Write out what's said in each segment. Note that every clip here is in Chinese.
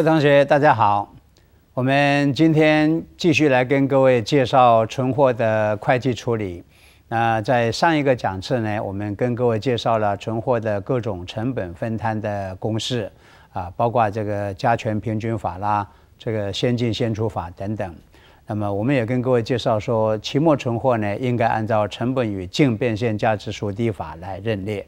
各位同学，大家好。我们今天继续来跟各位介绍存货的会计处理。那在上一个讲次呢，我们跟各位介绍了存货的各种成本分摊的公式，啊，包括这个加权平均法啦，这个先进先出法等等。那么我们也跟各位介绍说，期末存货呢，应该按照成本与净变现价值孰低法来认列。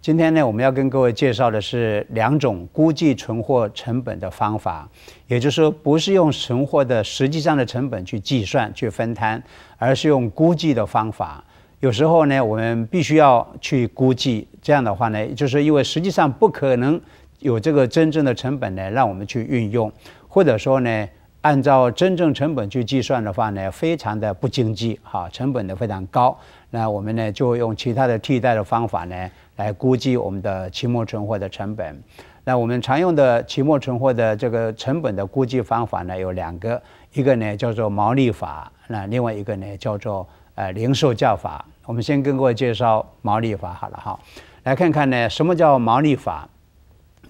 今天呢，我们要跟各位介绍的是两种估计存货成本的方法，也就是说，不是用存货的实际上的成本去计算、去分摊，而是用估计的方法。有时候呢，我们必须要去估计，这样的话呢，就是因为实际上不可能有这个真正的成本呢，让我们去运用，或者说呢。按照真正成本去计算的话呢，非常的不经济哈，成本的非常高。那我们呢就用其他的替代的方法呢，来估计我们的期末存货的成本。那我们常用的期末存货的这个成本的估计方法呢有两个，一个呢叫做毛利法，那另外一个呢叫做呃零售价法。我们先跟各位介绍毛利法好了哈，来看看呢什么叫毛利法。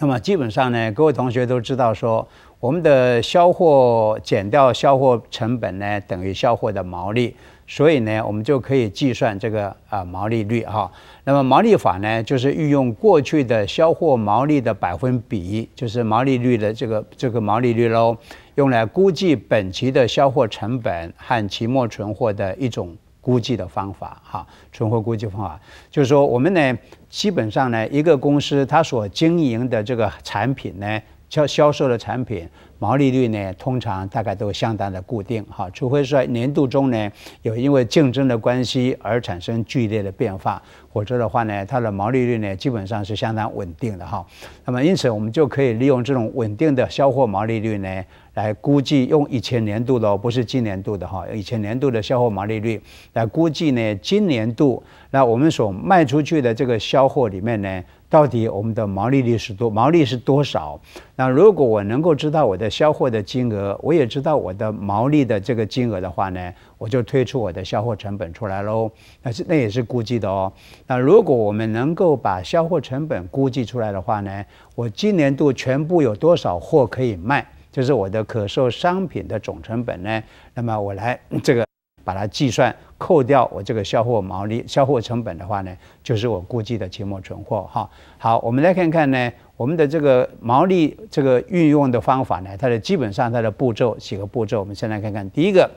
那么基本上呢，各位同学都知道说。我们的销货减掉销货成本呢，等于销货的毛利，所以呢，我们就可以计算这个啊毛利率哈。那么毛利法呢，就是运用过去的销货毛利的百分比，就是毛利率的这个这个毛利率喽，用来估计本期的销货成本和期末存货的一种估计的方法哈。存货估计方法就是说，我们呢基本上呢，一个公司它所经营的这个产品呢。销销售的产品毛利率呢，通常大概都相当的固定，哈，除非说年度中呢，有因为竞争的关系而产生剧烈的变化。火车的话呢，它的毛利率呢基本上是相当稳定的哈。那么，因此我们就可以利用这种稳定的销货毛利率呢，来估计用以前年度的，不是今年度的哈，以前年度的销货毛利率来估计呢，今年度那我们所卖出去的这个销货里面呢，到底我们的毛利率是多，毛利是多少？那如果我能够知道我的销货的金额，我也知道我的毛利的这个金额的话呢？我就推出我的销货成本出来喽，那是那也是估计的哦。那如果我们能够把销货成本估计出来的话呢，我今年度全部有多少货可以卖，就是我的可售商品的总成本呢？那么我来这个把它计算，扣掉我这个销货毛利、销货成本的话呢，就是我估计的期末存货哈。好，我们来看看呢，我们的这个毛利这个运用的方法呢，它的基本上它的步骤几个步骤，我们先来看看第一个。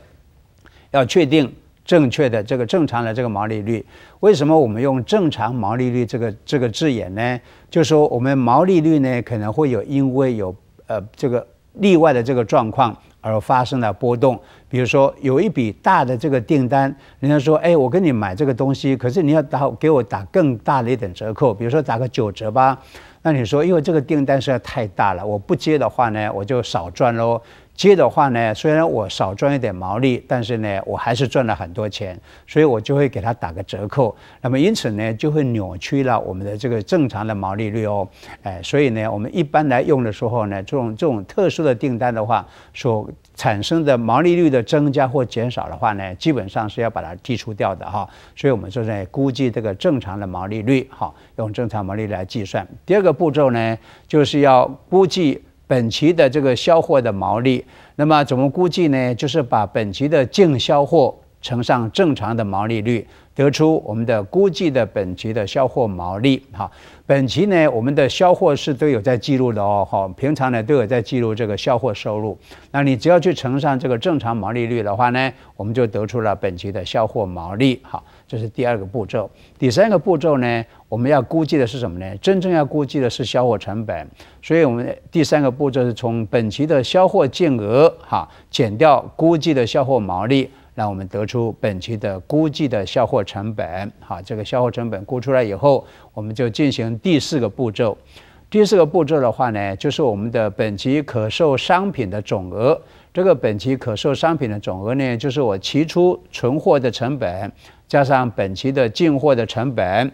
要确定正确的这个正常的这个毛利率，为什么我们用正常毛利率这个这个字眼呢？就是说我们毛利率呢可能会有因为有呃这个例外的这个状况而发生了波动，比如说有一笔大的这个订单，人家说哎我跟你买这个东西，可是你要打给我打更大的一点折扣，比如说打个九折吧，那你说因为这个订单实在太大了，我不接的话呢，我就少赚喽。接的话呢，虽然我少赚一点毛利，但是呢，我还是赚了很多钱，所以我就会给他打个折扣。那么因此呢，就会扭曲了我们的这个正常的毛利率哦。哎，所以呢，我们一般来用的时候呢，这种这种特殊的订单的话所产生的毛利率的增加或减少的话呢，基本上是要把它剔除掉的哈。所以我们正在估计这个正常的毛利率，好用正常毛利来计算。第二个步骤呢，就是要估计。本期的这个销货的毛利，那么怎么估计呢？就是把本期的净销货乘上正常的毛利率，得出我们的估计的本期的销货毛利。哈，本期呢，我们的销货是都有在记录的哦。好，平常呢都有在记录这个销货收入。那你只要去乘上这个正常毛利率的话呢，我们就得出了本期的销货毛利。好。这是第二个步骤，第三个步骤呢？我们要估计的是什么呢？真正要估计的是销货成本，所以，我们第三个步骤是从本期的销货金额哈减掉估计的销货毛利，让我们得出本期的估计的销货成本哈。这个销货成本估出来以后，我们就进行第四个步骤。第四个步骤的话呢，就是我们的本期可售商品的总额。这个本期可售商品的总额呢，就是我期初存货的成本。加上本期的进货的成本，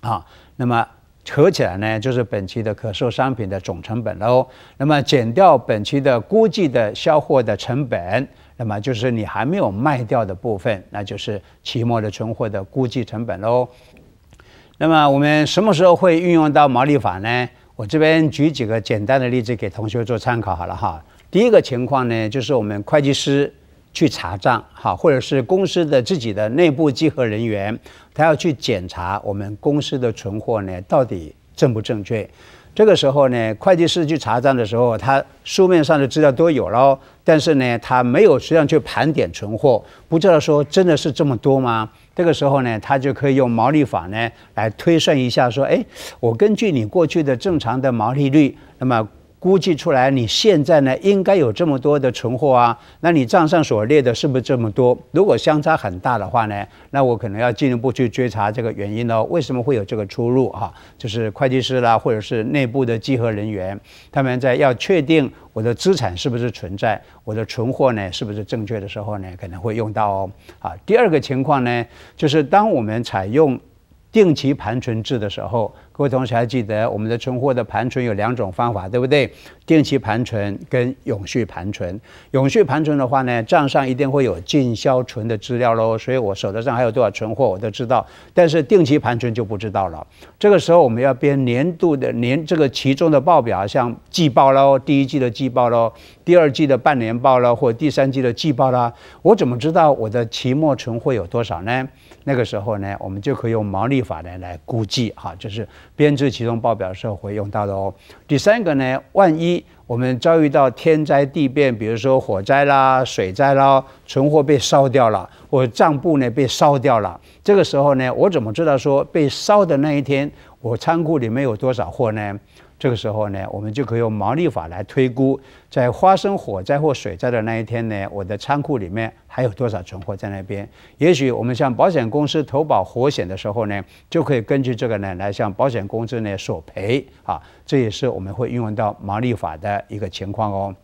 啊，那么合起来呢，就是本期的可售商品的总成本喽。那么减掉本期的估计的销货的成本，那么就是你还没有卖掉的部分，那就是期末的存货的估计成本喽。那么我们什么时候会运用到毛利法呢？我这边举几个简单的例子给同学做参考好了哈。第一个情况呢，就是我们会计师。去查账，好，或者是公司的自己的内部稽核人员，他要去检查我们公司的存货呢，到底正不正确？这个时候呢，会计师去查账的时候，他书面上的资料都有了，但是呢，他没有实际上去盘点存货，不知道说真的是这么多吗？这个时候呢，他就可以用毛利法呢来推算一下，说，哎，我根据你过去的正常的毛利率，那么。估计出来，你现在呢应该有这么多的存货啊？那你账上所列的是不是这么多？如果相差很大的话呢，那我可能要进一步去追查这个原因呢。为什么会有这个出入哈？就是会计师啦，或者是内部的稽核人员，他们在要确定我的资产是不是存在，我的存货呢是不是正确的时候呢，可能会用到哦。啊，第二个情况呢，就是当我们采用定期盘存制的时候。各位同学还记得，我们的存货的盘存有两种方法，对不对？定期盘存跟永续盘存。永续盘存的话呢，账上一定会有进销存的资料喽，所以我手头上还有多少存货我都知道。但是定期盘存就不知道了。这个时候我们要编年度的年这个其中的报表，像季报喽，第一季的季报喽，第二季的半年报喽，或第三季的季报啦。我怎么知道我的期末存货有多少呢？那个时候呢，我们就可以用毛利法呢来估计哈，就是。编制其中报表的时候会用到的哦。第三个呢，万一我们遭遇到天灾地变，比如说火灾啦、水灾啦，存货被烧掉了，我账簿呢被烧掉了，这个时候呢，我怎么知道说被烧的那一天？我仓库里面有多少货呢？这个时候呢，我们就可以用毛利法来推估，在发生火灾或水灾的那一天呢，我的仓库里面还有多少存货在那边？也许我们向保险公司投保火险的时候呢，就可以根据这个呢来向保险公司呢索赔啊。这也是我们会运用到毛利法的一个情况哦。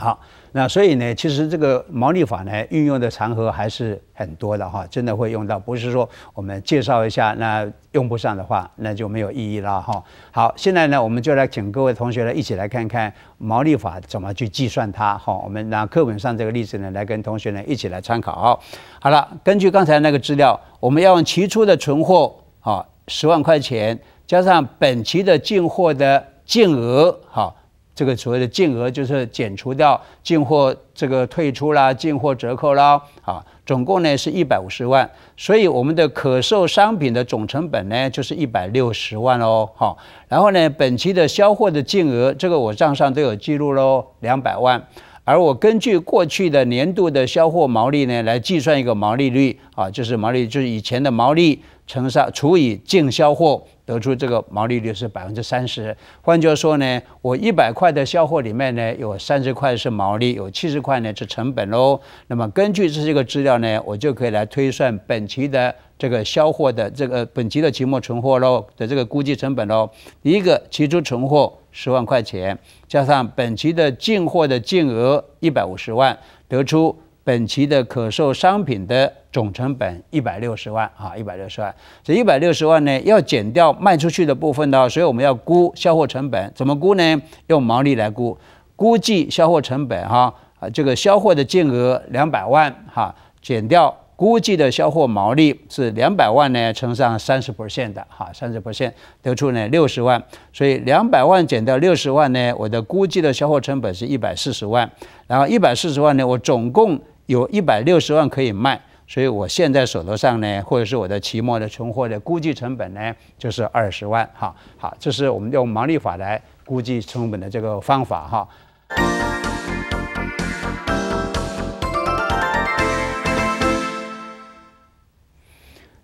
好，那所以呢，其实这个毛利法呢，运用的场合还是很多的哈，真的会用到，不是说我们介绍一下，那用不上的话，那就没有意义了哈。好，现在呢，我们就来请各位同学呢，一起来看看毛利法怎么去计算它哈。我们拿课本上这个例子呢，来跟同学呢一起来参考。好了，根据刚才那个资料，我们要用期初的存货哈，十万块钱，加上本期的进货的净额哈。这个所谓的净额就是减除掉进货这个退出啦、进货折扣啦，啊，总共呢是一百五十万，所以我们的可售商品的总成本呢就是一百六十万哦，哈。然后呢，本期的销货的净额，这个我账上都有记录喽，两百万。而我根据过去的年度的销货毛利呢，来计算一个毛利率，啊，就是毛利就是以前的毛利。乘上除以净销货，得出这个毛利率是百分之三十。换句话说呢，我一百块的销货里面呢，有三十块是毛利，有七十块呢是成本喽。那么根据这些个资料呢，我就可以来推算本期的这个销货的这个本期的期末存货喽的这个估计成本喽。第一个期初存货十万块钱，加上本期的进货的金额一百五十万，得出本期的可售商品的。总成本一百六十万啊，一百六十万。这一百六十万呢，要减掉卖出去的部分的，所以我们要估销货成本，怎么估呢？用毛利来估，估计销货成本哈啊，这个销货的金额两百万哈，减掉估计的销货毛利是两百万呢乘上三十 percent 的哈，三十 percent 得出呢六十万，所以两百万减掉六十万呢，我的估计的销货成本是一百四十万，然后一百四十万呢，我总共有一百六十万可以卖。所以我现在手头上呢，或者是我的期末的存货的估计成本呢，就是二十万哈。好，这是我们用毛利法来估计成本的这个方法哈。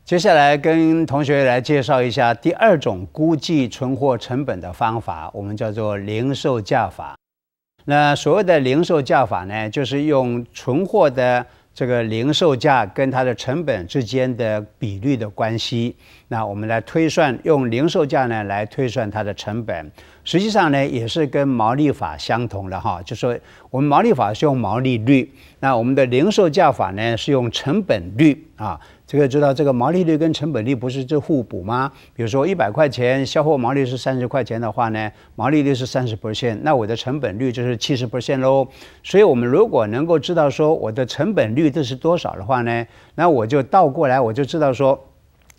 接下来跟同学来介绍一下第二种估计存货成本的方法，我们叫做零售价法。那所谓的零售价法呢，就是用存货的。这个零售价跟它的成本之间的比率的关系。那我们来推算用零售价呢来推算它的成本，实际上呢也是跟毛利法相同的哈，就是说我们毛利法是用毛利率，那我们的零售价法呢是用成本率啊，这个知道这个毛利率跟成本率不是就互补吗？比如说一百块钱，销货毛利是三十块钱的话呢，毛利率是三十 percent，那我的成本率就是七十 percent 喽。所以，我们如果能够知道说我的成本率这是多少的话呢，那我就倒过来我就知道说。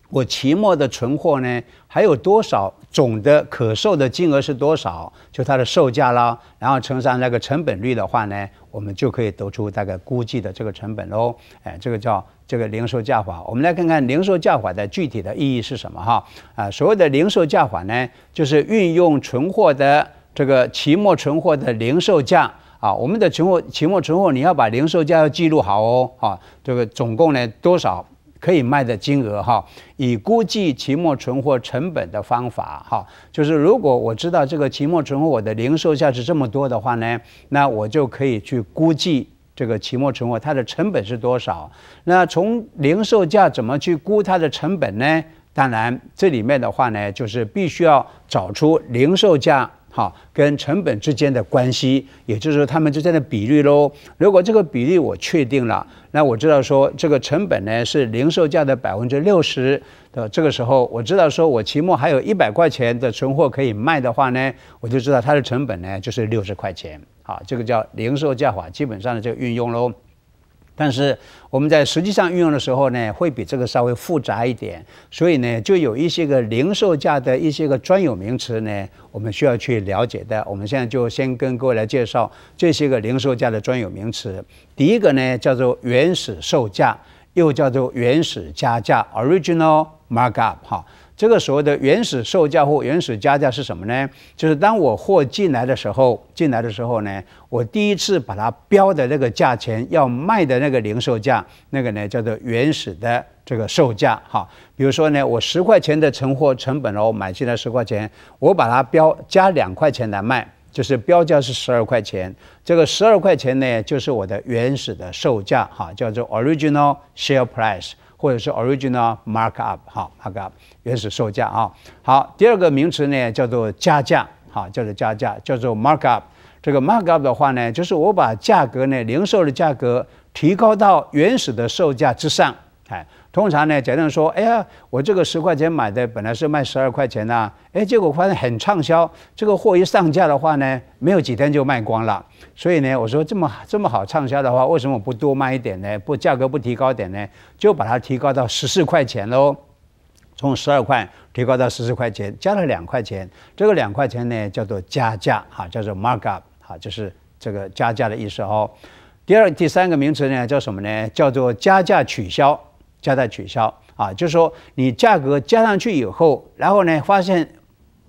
我期末的存货呢还有多少？总的可售的金额是多少？就它的售价啦，然后乘上那个成本率的话呢，我们就可以得出大概估计的这个成本喽。哎，这个叫这个零售价法。我们来看看零售价法的具体的意义是什么哈？啊，所谓的零售价法呢，就是运用存货的这个期末存货的零售价啊。我们的存货期末存货你要把零售价要记录好哦。啊，这个总共呢多少？可以卖的金额哈，以估计期末存货成本的方法哈，就是如果我知道这个期末存货我的零售价是这么多的话呢，那我就可以去估计这个期末存货它的成本是多少。那从零售价怎么去估它的成本呢？当然，这里面的话呢，就是必须要找出零售价。好，跟成本之间的关系，也就是说，他们之间的比率喽。如果这个比例我确定了，那我知道说这个成本呢是零售价的百分之六十的。这个时候，我知道说我期末还有一百块钱的存货可以卖的话呢，我就知道它的成本呢就是六十块钱。好，这个叫零售价法，基本上的这个运用喽。但是我们在实际上运用的时候呢，会比这个稍微复杂一点，所以呢，就有一些个零售价的一些个专有名词呢，我们需要去了解的。我们现在就先跟各位来介绍这些个零售价的专有名词。第一个呢，叫做原始售价，又叫做原始加价 （original markup） 哈。这个所谓的原始售价或原始加价是什么呢？就是当我货进来的时候，进来的时候呢，我第一次把它标的那个价钱，要卖的那个零售价，那个呢叫做原始的这个售价，哈。比如说呢，我十块钱的存货成本，哦，买进来十块钱，我把它标加两块钱来卖，就是标价是十二块钱。这个十二块钱呢，就是我的原始的售价，哈，叫做 original s h a r e price。或者是 original mark up，好，mark up 原始售价啊。好，第二个名词呢叫做加价，好，叫做加价，叫做 mark up。这个 mark up 的话呢，就是我把价格呢，零售的价格提高到原始的售价之上，哎。通常呢，假定说，哎呀，我这个十块钱买的，本来是卖十二块钱呐，哎，结果发现很畅销。这个货一上架的话呢，没有几天就卖光了。所以呢，我说这么这么好畅销的话，为什么不多卖一点呢？不，价格不提高点呢？就把它提高到十四块钱喽，从十二块提高到十四块钱，加了两块钱。这个两块钱呢，叫做加价，哈，叫做 markup，哈，就是这个加价的意思哦。第二、第三个名词呢，叫什么呢？叫做加价取消。加大取消啊，就是说你价格加上去以后，然后呢，发现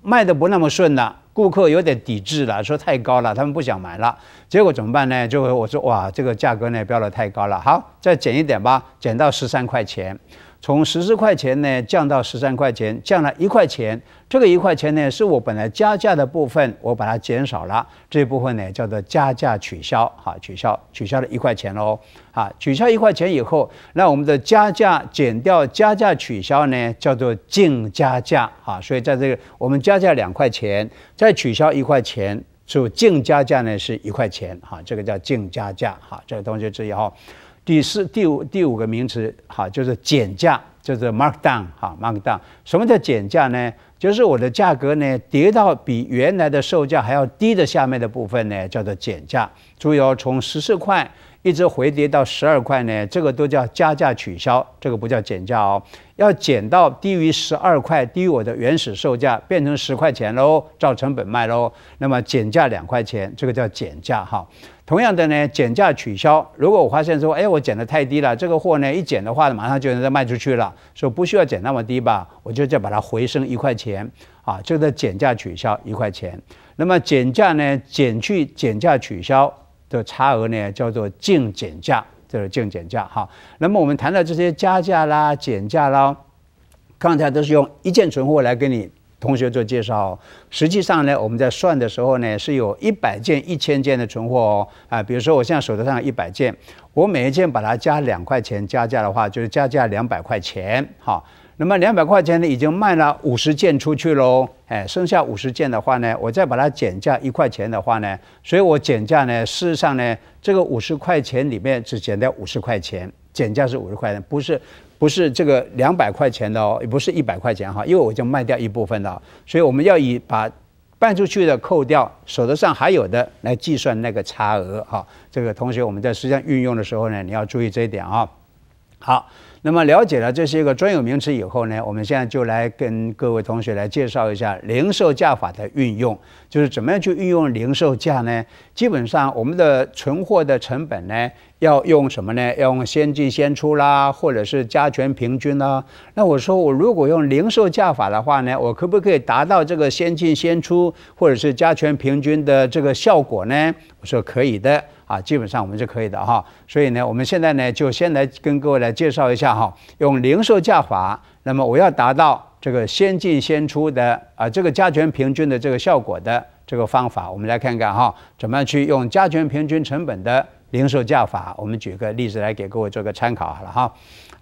卖的不那么顺了，顾客有点抵制了，说太高了，他们不想买了。结果怎么办呢？就我说，哇，这个价格呢标的太高了，好，再减一点吧，减到十三块钱。从十四块钱呢降到十三块钱，降了一块钱。这个一块钱呢是我本来加价的部分，我把它减少了。这部分呢叫做加价取消，哈，取消，取消了一块钱喽。啊，取消一块钱以后，那我们的加价减掉加价取消呢，叫做净加价，啊，所以在这个我们加价两块钱，再取消一块钱，就净加价呢是一块钱，哈，这个叫净加价，哈，这个同学注意哈。第四、第五、第五个名词，哈，就是减价，就是 markdown 哈 markdown。什么叫减价呢？就是我的价格呢跌到比原来的售价还要低的下面的部分呢，叫做减价。注意哦，从十四块一直回跌到十二块呢，这个都叫加价取消，这个不叫减价哦。要减到低于十二块，低于我的原始售价，变成十块钱喽，照成本卖喽。那么减价两块钱，这个叫减价哈。同样的呢，减价取消。如果我发现说，哎，我减的太低了，这个货呢一减的话，马上就能再卖出去了，说不需要减那么低吧，我就再把它回升一块钱啊，这个减价取消一块钱。那么减价呢，减去减价取消的差额呢，叫做净减价。就是净减价哈，那么我们谈到这些加价啦、减价啦，刚才都是用一件存货来跟你同学做介绍。实际上呢，我们在算的时候呢，是有一百件、一千件的存货哦啊。比如说，我现在手头上有一百件，我每一件把它加两块钱加价的话，就是加价两百块钱哈。那么两百块钱呢，已经卖了五十件出去喽，哎，剩下五十件的话呢，我再把它减价一块钱的话呢，所以我减价呢，事实上呢，这个五十块钱里面只减掉五十块钱，减价是五十块钱，不是不是这个两百块钱的哦，也不是一百块钱哈，因为我就卖掉一部分了，所以我们要以把卖出去的扣掉，手头上还有的来计算那个差额哈。这个同学我们在实际上运用的时候呢，你要注意这一点啊。好。那么了解了这些个专有名词以后呢，我们现在就来跟各位同学来介绍一下零售价法的运用，就是怎么样去运用零售价呢？基本上我们的存货的成本呢，要用什么呢？要用先进先出啦，或者是加权平均呢。那我说我如果用零售价法的话呢，我可不可以达到这个先进先出或者是加权平均的这个效果呢？我说可以的。啊，基本上我们是可以的哈。所以呢，我们现在呢，就先来跟各位来介绍一下哈，用零售价法。那么我要达到这个先进先出的啊，这个加权平均的这个效果的这个方法，我们来看看哈，怎么样去用加权平均成本的零售价法。我们举个例子来给各位做个参考好了哈。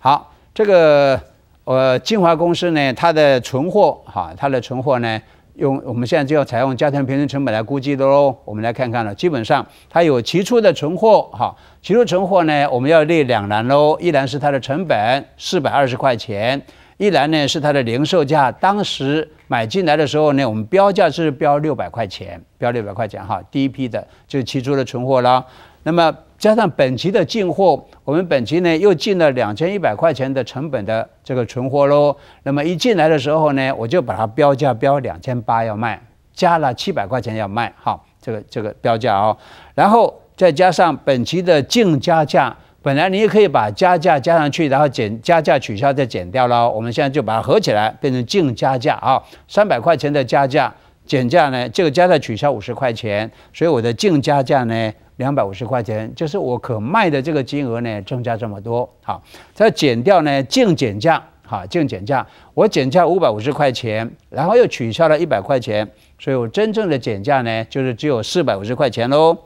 好，这个呃，金华公司呢，它的存货哈，它的存货呢。用我们现在就要采用加庭平均成本来估计的喽。我们来看看了，基本上它有起初的存货哈，起初存货呢我们要列两栏喽，一栏是它的成本四百二十块钱，一栏呢是它的零售价，当时买进来的时候呢，我们标价是标六百块钱，标六百块钱哈，第一批的就是起初的存货了。那么加上本期的进货，我们本期呢又进了两千一百块钱的成本的这个存货喽。那么一进来的时候呢，我就把它标价标两千八要卖，加了七百块钱要卖，好，这个这个标价哦。然后再加上本期的净加价，本来你也可以把加价加上去，然后减加价取消再减掉喽。我们现在就把它合起来变成净加价啊，三百块钱的加价，减价呢这个加价取消五十块钱，所以我的净加价呢。两百五十块钱，就是我可卖的这个金额呢，增加这么多。好，再减掉呢净减价，哈，净减价，我减价五百五十块钱，然后又取消了一百块钱，所以我真正的减价呢，就是只有四百五十块钱喽，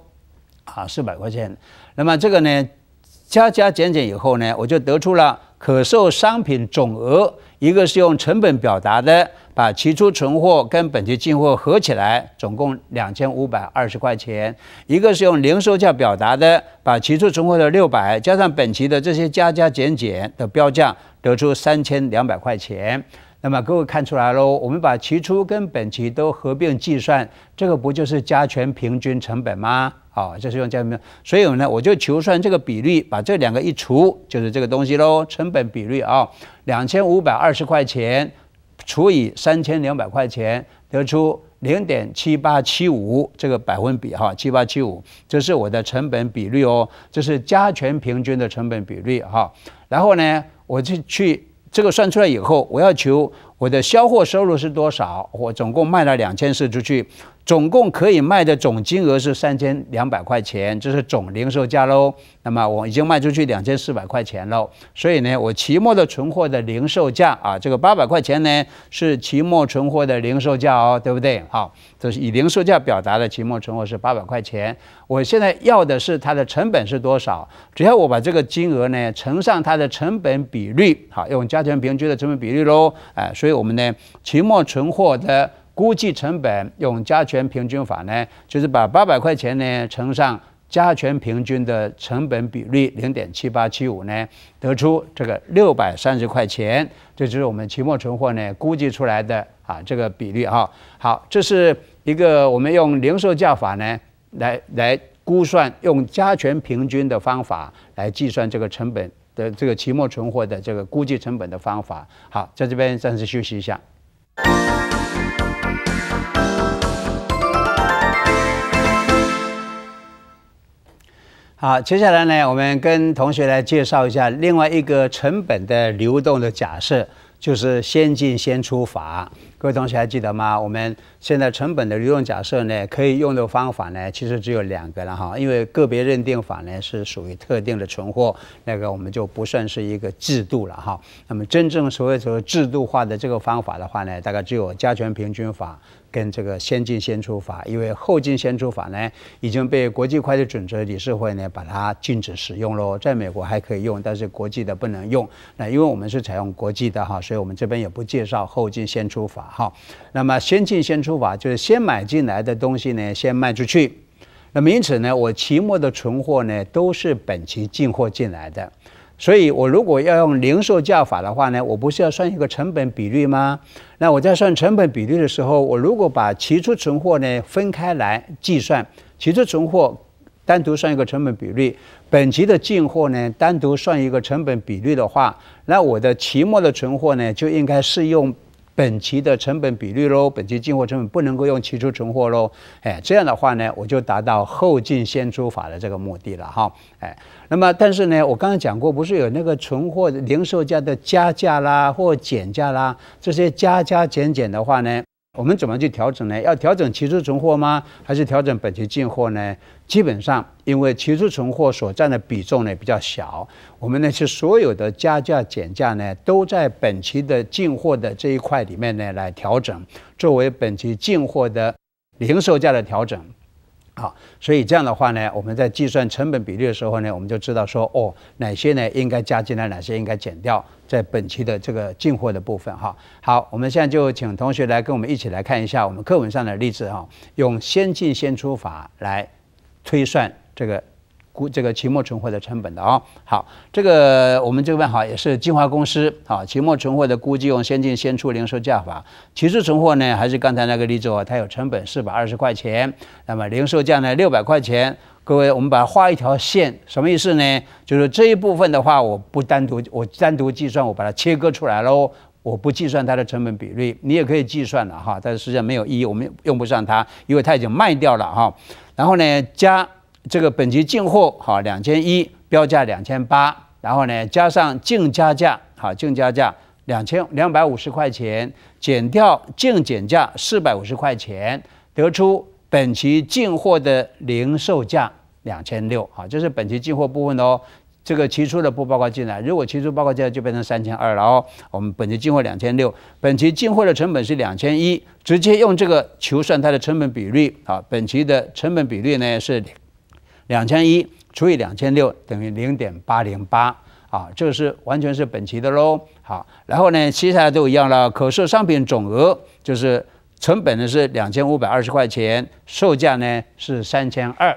啊，四百块钱。那么这个呢，加加减减以后呢，我就得出了可售商品总额。一个是用成本表达的，把期初存货跟本期进货合起来，总共两千五百二十块钱；一个是用零售价表达的，把期初存货的六百加上本期的这些加加减减的标价，得出三千两百块钱。那么各位看出来喽，我们把期初跟本期都合并计算，这个不就是加权平均成本吗？好，这是用加权，所以呢，我就求算这个比率，把这两个一除，就是这个东西喽，成本比率啊，两千五百二十块钱除以三千两百块钱，得出零点七八七五这个百分比哈，七八七五，这是我的成本比率哦，这是加权平均的成本比率哈，然后呢，我就去。这个算出来以后，我要求我的销货收入是多少？我总共卖了两千四出去。总共可以卖的总金额是三千两百块钱，这是总零售价喽。那么我已经卖出去两千四百块钱喽，所以呢，我期末的存货的零售价啊，这个八百块钱呢是期末存货的零售价哦，对不对？好，这是以零售价表达的期末存货是八百块钱。我现在要的是它的成本是多少？只要我把这个金额呢乘上它的成本比率，好，用加权平均的成本比率喽。哎，所以我们呢期末存货的。估计成本用加权平均法呢，就是把八百块钱呢乘上加权平均的成本比率零点七八七五呢，得出这个六百三十块钱，这就是我们期末存货呢估计出来的啊这个比率哈。好，这是一个我们用零售价法呢来来估算用加权平均的方法来计算这个成本的这个期末存货的这个估计成本的方法。好，在这边暂时休息一下。好，接下来呢，我们跟同学来介绍一下另外一个成本的流动的假设，就是先进先出法。各位同学还记得吗？我们现在成本的流动假设呢，可以用的方法呢，其实只有两个了哈。因为个别认定法呢是属于特定的存货，那个我们就不算是一个制度了哈。那么真正所谓说制度化的这个方法的话呢，大概只有加权平均法。跟这个先进先出法，因为后进先出法呢已经被国际会计准则理事会呢把它禁止使用喽，在美国还可以用，但是国际的不能用。那因为我们是采用国际的哈，所以我们这边也不介绍后进先出法哈。那么先进先出法就是先买进来的东西呢先卖出去，那因此呢我期末的存货呢都是本期进货进来的。所以我如果要用零售价法的话呢，我不是要算一个成本比率吗？那我在算成本比率的时候，我如果把期初存货呢分开来计算，期初存货单独算一个成本比率，本期的进货呢单独算一个成本比率的话，那我的期末的存货呢就应该是用。本期的成本比率喽，本期进货成本不能够用期初存货喽，哎，这样的话呢，我就达到后进先出法的这个目的了哈，哎，那么但是呢，我刚才讲过，不是有那个存货零售价的加价啦或减价啦，这些加加减减的话呢？我们怎么去调整呢？要调整期初存货吗？还是调整本期进货呢？基本上，因为期初存货所占的比重呢比较小，我们那些所有的加价减价呢，都在本期的进货的这一块里面呢来调整，作为本期进货的零售价的调整。好，所以这样的话呢，我们在计算成本比例的时候呢，我们就知道说，哦，哪些呢应该加进来，哪些应该减掉，在本期的这个进货的部分哈。好，我们现在就请同学来跟我们一起来看一下我们课文上的例子哈，用先进先出法来推算这个。估这个期末存货的成本的啊，好，这个我们这边好也是金华公司啊，期末存货的估计用先进先出零售价法，期初存货呢还是刚才那个例子哦，它有成本四百二十块钱，那么零售价呢六百块钱，各位我们把它画一条线，什么意思呢？就是这一部分的话，我不单独我单独计算，我把它切割出来喽，我不计算它的成本比率，你也可以计算了哈，但是实际上没有意义，我们用不上它，因为它已经卖掉了哈，然后呢加。这个本期进货好两千一，标价两千八，然后呢加上净加价好净加价两千两百五十块钱，减掉净减价四百五十块钱，得出本期进货的零售价两千六，好，这是本期进货部分哦。这个期初的不包括进来，如果期初包括进来就变成三千二了哦。我们本期进货两千六，本期进货的成本是两千一，直接用这个求算它的成本比率啊。本期的成本比率呢是。两千一除以两千六等于零点八零八，啊，这个是完全是本期的喽。好，然后呢，其他都一样了。可售商品总额就是成本呢是两千五百二十块钱，售价呢是三千二，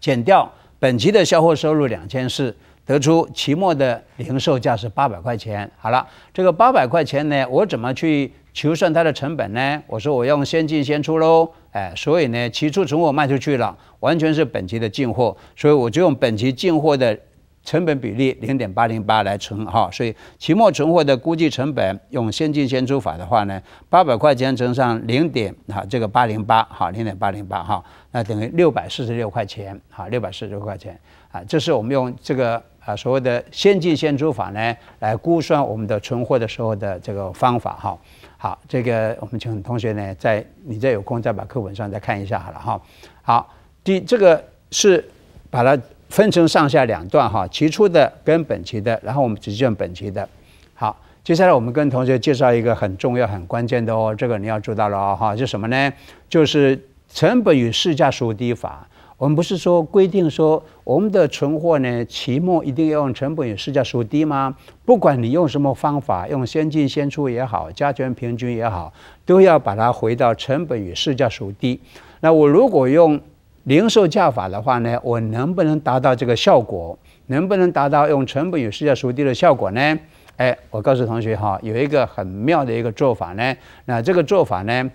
减掉本期的销货收入两千四，得出期末的零售价是八百块钱。好了，这个八百块钱呢，我怎么去求算它的成本呢？我说我用先进先出喽。哎，所以呢，期初存货卖出去了，完全是本期的进货，所以我就用本期进货的成本比例零点八零八来存哈。所以期末存货的估计成本用先进先出法的话呢，八百块钱乘上零点哈，这个八零八哈，零点八零八哈，那等于六百四十六块钱哈，六百四十六块钱啊，这是我们用这个啊所谓的先进先出法呢来估算我们的存货的时候的这个方法哈。好，这个我们请同学呢，在你再有空再把课本上再看一下好了哈。好，第这个是把它分成上下两段哈，期初的跟本期的，然后我们只讲本期的。好，接下来我们跟同学介绍一个很重要、很关键的哦，这个你要知道了哦哈，就什么呢？就是成本与市价孰低法。我们不是说规定说我们的存货呢期末一定要用成本与市价孰低吗？不管你用什么方法，用先进先出也好，加权平均也好，都要把它回到成本与市价孰低。那我如果用零售价法的话呢，我能不能达到这个效果？能不能达到用成本与市价孰低的效果呢？哎，我告诉同学哈，有一个很妙的一个做法呢。那这个做法呢，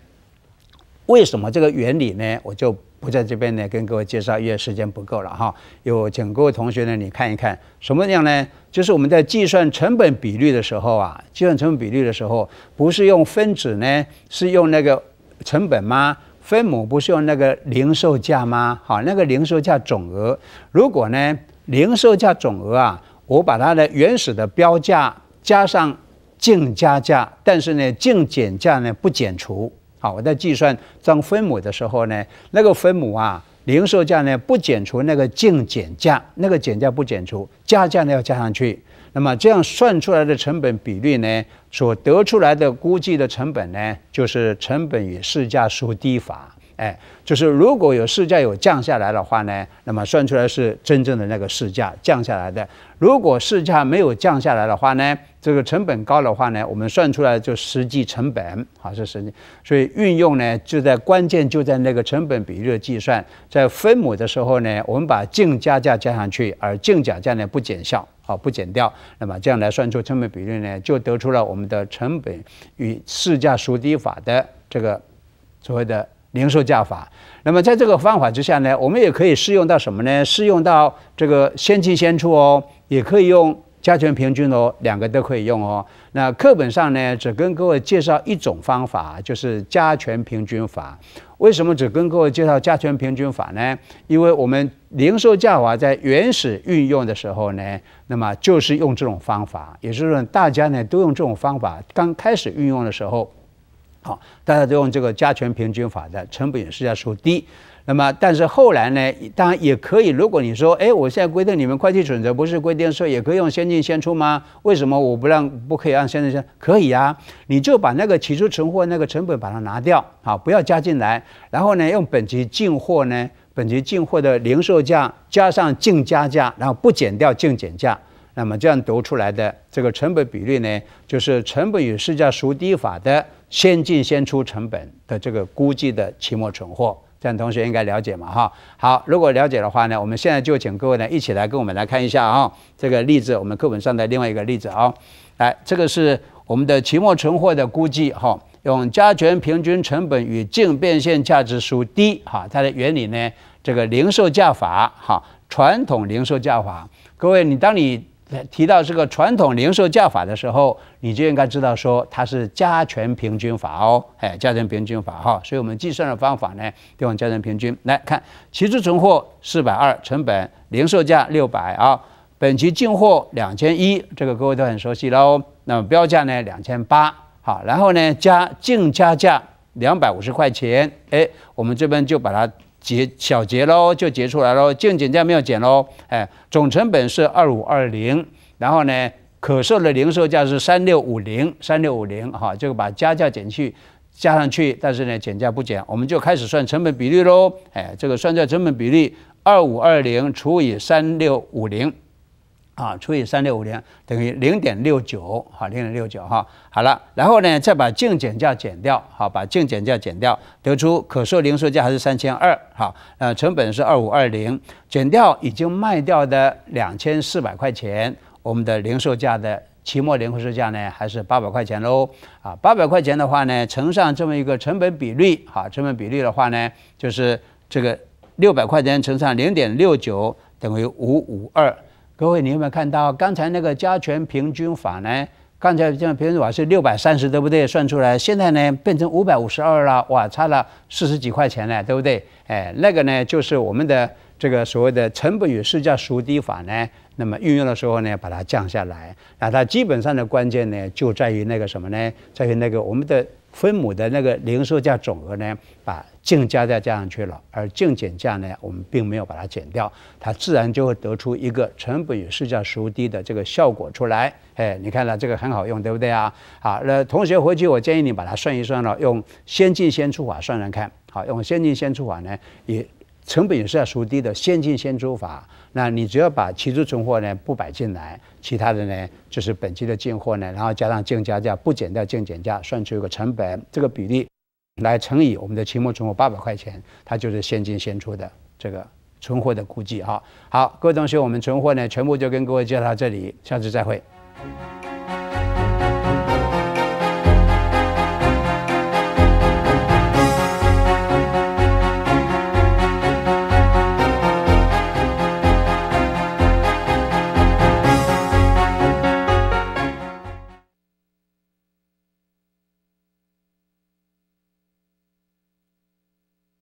为什么这个原理呢？我就。不在这边呢，跟各位介绍，因为时间不够了哈。有请各位同学呢，你看一看什么样呢？就是我们在计算成本比率的时候啊，计算成本比率的时候，不是用分子呢，是用那个成本吗？分母不是用那个零售价吗？好，那个零售价总额，如果呢，零售价总额啊，我把它的原始的标价加上净加价，但是呢，净减价呢不减除。好，我在计算装分母的时候呢，那个分母啊，零售价呢不减除那个净减价，那个减价不减除，加价呢要加上去。那么这样算出来的成本比率呢，所得出来的估计的成本呢，就是成本与市价孰低法。哎，就是如果有市价有降下来的话呢，那么算出来是真正的那个市价降下来的。如果市价没有降下来的话呢，这个成本高的话呢，我们算出来就实际成本，好是实际。所以运用呢，就在关键就在那个成本比率的计算，在分母的时候呢，我们把净加价加上去，而净加价呢不减效，好不减掉。那么这样来算出成本比率呢，就得出了我们的成本与市价孰低法的这个所谓的。零售价法，那么在这个方法之下呢，我们也可以适用到什么呢？适用到这个先进先出哦，也可以用加权平均哦，两个都可以用哦。那课本上呢，只跟各位介绍一种方法，就是加权平均法。为什么只跟各位介绍加权平均法呢？因为我们零售价法在原始运用的时候呢，那么就是用这种方法，也就是说大家呢都用这种方法。刚开始运用的时候。好，大家都用这个加权平均法的成本与市价孰低。那么，但是后来呢？当然也可以。如果你说，哎，我现在规定你们会计准则不是规定说也可以用先进先出吗？为什么我不让不可以按先进先？可以啊，你就把那个起初存货那个成本把它拿掉，好，不要加进来。然后呢，用本期进货呢，本期进货的零售价加上净加价，然后不减掉净减价。那么这样得出来的这个成本比率呢，就是成本与市价孰低法的。先进先出成本的这个估计的期末存货，这样同学应该了解嘛哈？好，如果了解的话呢，我们现在就请各位呢一起来跟我们来看一下哈，这个例子，我们课本上的另外一个例子啊，来，这个是我们的期末存货的估计哈，用加权平均成本与净变现价值数低哈，它的原理呢，这个零售价法哈，传统零售价法，各位你当你。提到这个传统零售价法的时候，你就应该知道说它是加权平均法哦，哎，加权平均法哈，所以我们计算的方法呢，就往加权平均来看。期初存货四百二，成本零售价六百啊，本期进货两千一，这个各位都很熟悉喽。那么标价呢两千八，好，然后呢加净加价两百五十块钱，哎，我们这边就把它。结小结喽，就结出来喽，净减价没有减喽，哎，总成本是二五二零，然后呢，可售的零售价是三六五零，三六五零哈，这个把加价减去加上去，但是呢减价不减，我们就开始算成本比率喽，哎，这个算在成本比率二五二零除以三六五零。啊，除以三六五零等于零点六九哈，零点六九哈，好了，然后呢，再把净减价减掉，好，把净减价减掉，得出可售零售价还是三千二哈，呃，成本是二五二零，减掉已经卖掉的两千四百块钱，我们的零售价的期末零售价呢还是八百块钱喽，啊，八百块钱的话呢，乘上这么一个成本比率，哈，成本比率的话呢，就是这个六百块钱乘上零点六九等于五五二。各位，你有没有看到刚才那个加权平均法呢？刚才加权平均法是六百三十，对不对？算出来，现在呢变成五百五十二了，哇，差了四十几块钱呢，对不对？哎，那个呢就是我们的这个所谓的成本与市价孰低法呢，那么运用的时候呢把它降下来，那它基本上的关键呢就在于那个什么呢？在于那个我们的。分母的那个零售价总额呢，把净加价加上去了，而净减价呢，我们并没有把它减掉，它自然就会得出一个成本与市价孰低的这个效果出来。哎，你看了这个很好用，对不对啊？好，那同学回去我建议你把它算一算了，用先进先出法算算看。好，用先进先出法呢也。成本也是要属低的，先进先出法。那你只要把期初存货呢不摆进来，其他的呢就是本期的进货呢，然后加上进价价不减掉进减价，算出一个成本这个比例，来乘以我们的期末存货八百块钱，它就是先进先出的这个存货的估计哈。好，各位同学，我们存货呢全部就跟各位介绍到这里，下次再会。